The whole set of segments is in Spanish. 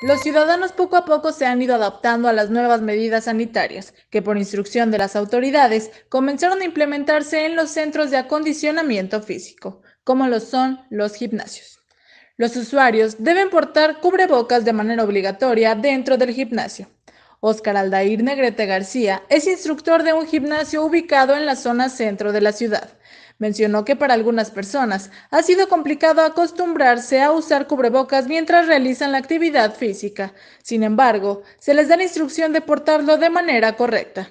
Los ciudadanos poco a poco se han ido adaptando a las nuevas medidas sanitarias, que por instrucción de las autoridades comenzaron a implementarse en los centros de acondicionamiento físico, como lo son los gimnasios. Los usuarios deben portar cubrebocas de manera obligatoria dentro del gimnasio, Óscar Aldair Negrete García es instructor de un gimnasio ubicado en la zona centro de la ciudad. Mencionó que para algunas personas ha sido complicado acostumbrarse a usar cubrebocas mientras realizan la actividad física. Sin embargo, se les da la instrucción de portarlo de manera correcta.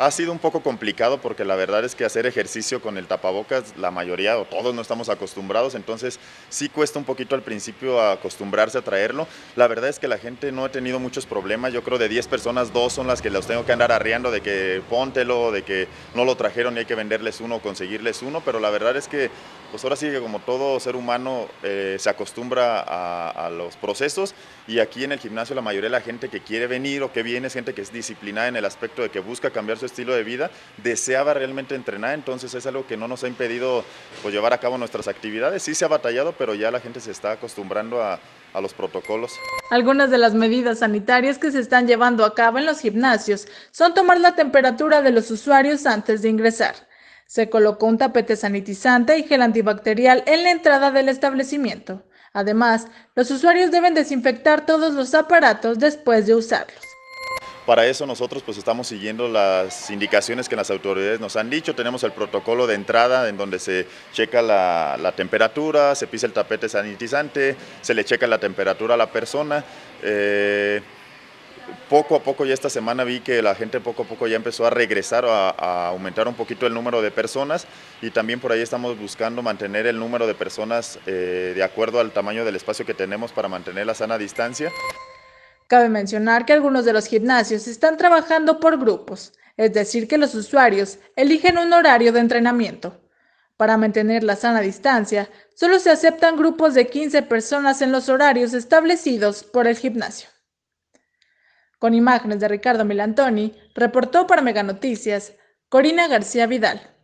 Ha sido un poco complicado porque la verdad es que hacer ejercicio con el tapabocas, la mayoría o todos no estamos acostumbrados, entonces sí cuesta un poquito al principio acostumbrarse a traerlo. La verdad es que la gente no ha tenido muchos problemas, yo creo de 10 personas, dos son las que los tengo que andar arreando de que póntelo, de que no lo trajeron y hay que venderles uno o conseguirles uno, pero la verdad es que pues ahora sí que como todo ser humano eh, se acostumbra a, a los procesos y aquí en el gimnasio la mayoría de la gente que quiere venir o que viene es gente que es disciplinada en el aspecto de que busca cambiar su estilo de vida, deseaba realmente entrenar, entonces es algo que no nos ha impedido pues, llevar a cabo nuestras actividades. Sí se ha batallado, pero ya la gente se está acostumbrando a, a los protocolos. Algunas de las medidas sanitarias que se están llevando a cabo en los gimnasios son tomar la temperatura de los usuarios antes de ingresar. Se colocó un tapete sanitizante y gel antibacterial en la entrada del establecimiento. Además, los usuarios deben desinfectar todos los aparatos después de usarlos. Para eso nosotros pues estamos siguiendo las indicaciones que las autoridades nos han dicho. Tenemos el protocolo de entrada en donde se checa la, temperatura, se pisa el tapete sanitizante, se le checa la temperatura a la persona. Eh, poco a poco ya esta semana vi que la gente poco a poco ya empezó a regresar, a, a, aumentar un poquito el número de personas y también por ahí estamos buscando mantener el número de personas eh, de acuerdo al tamaño del espacio que tenemos para mantener la sana distancia. Cabe mencionar que algunos de los gimnasios están trabajando por grupos, es decir, que los usuarios eligen un horario de entrenamiento. Para mantener la sana distancia, solo se aceptan grupos de 15 personas en los horarios establecidos por el gimnasio. Con imágenes de Ricardo Milantoni, reportó para Meganoticias Corina García Vidal.